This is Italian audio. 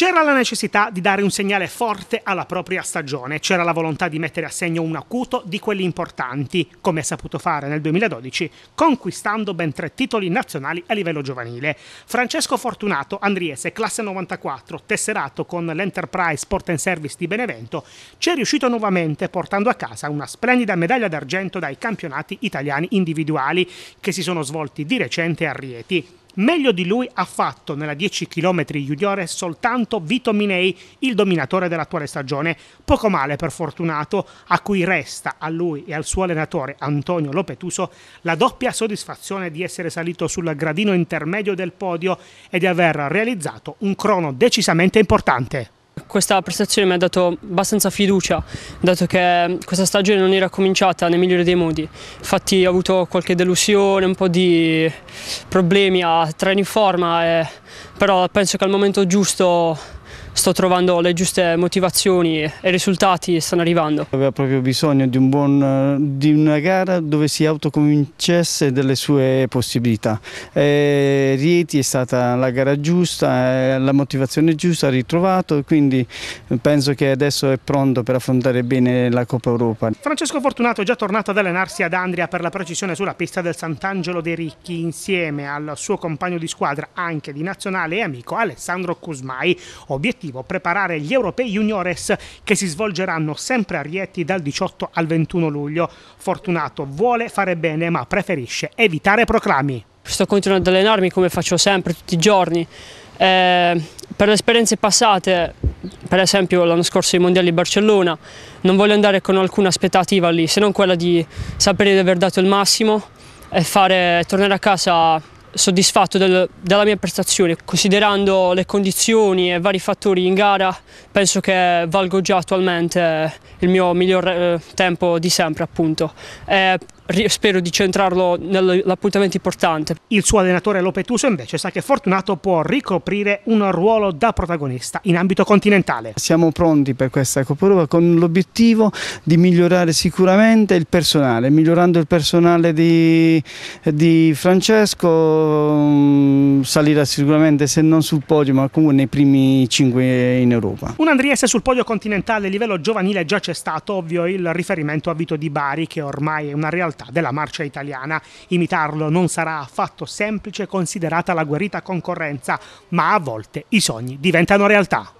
C'era la necessità di dare un segnale forte alla propria stagione, c'era la volontà di mettere a segno un acuto di quelli importanti, come ha saputo fare nel 2012, conquistando ben tre titoli nazionali a livello giovanile. Francesco Fortunato, andriese, classe 94, tesserato con l'Enterprise Sport and Service di Benevento, ci è riuscito nuovamente portando a casa una splendida medaglia d'argento dai campionati italiani individuali che si sono svolti di recente a Rieti. Meglio di lui ha fatto nella 10 km juniore soltanto Vito Minei, il dominatore dell'attuale stagione, poco male per fortunato, a cui resta a lui e al suo allenatore Antonio Lopetuso la doppia soddisfazione di essere salito sul gradino intermedio del podio e di aver realizzato un crono decisamente importante questa prestazione mi ha dato abbastanza fiducia, dato che questa stagione non era cominciata nel migliore dei modi. Infatti ho avuto qualche delusione, un po' di problemi a treni in forma, e, eh, però penso che al momento giusto sto trovando le giuste motivazioni e i risultati stanno arrivando. Aveva proprio bisogno di, un buon, eh, di una gara dove si autoconvincesse delle sue possibilità. E Rieti è stata la gara giusta, eh, la motivazione giusta, ha ritrovato, quindi penso che adesso è pronto per affrontare bene la Coppa Europa. Francesco Fortunato è già tornato ad allenarsi ad Andria per la precisione sulla pista del Sant'Angelo dei Ricchi insieme al suo compagno di squadra anche di nazionale e amico Alessandro Cusmai. Obiettivo obiettivo preparare gli europei juniores che si svolgeranno sempre a Rieti dal 18 al 21 luglio. Fortunato vuole fare bene ma preferisce evitare proclami. Sto continuando ad allenarmi come faccio sempre tutti i giorni. Eh, per le esperienze passate, per esempio l'anno scorso ai mondiali di Barcellona, non voglio andare con alcuna aspettativa lì, se non quella di sapere di aver dato il massimo e fare, tornare a casa soddisfatto del, della mia prestazione. Considerando le condizioni e vari fattori in gara, penso che valgo già attualmente il mio miglior eh, tempo di sempre, appunto. Eh, spero di centrarlo nell'appuntamento importante. Il suo allenatore Lopetuso invece sa che Fortunato può ricoprire un ruolo da protagonista in ambito continentale. Siamo pronti per questa Coppa con l'obiettivo di migliorare sicuramente il personale, migliorando il personale di, di Francesco mm, salirà sicuramente se non sul podio ma comunque nei primi 5 in Europa. Un Andriese sul podio continentale a livello giovanile già c'è stato, ovvio il riferimento a Vito Di Bari che ormai è una realtà realtà della marcia italiana. Imitarlo non sarà affatto semplice considerata la guarita concorrenza, ma a volte i sogni diventano realtà.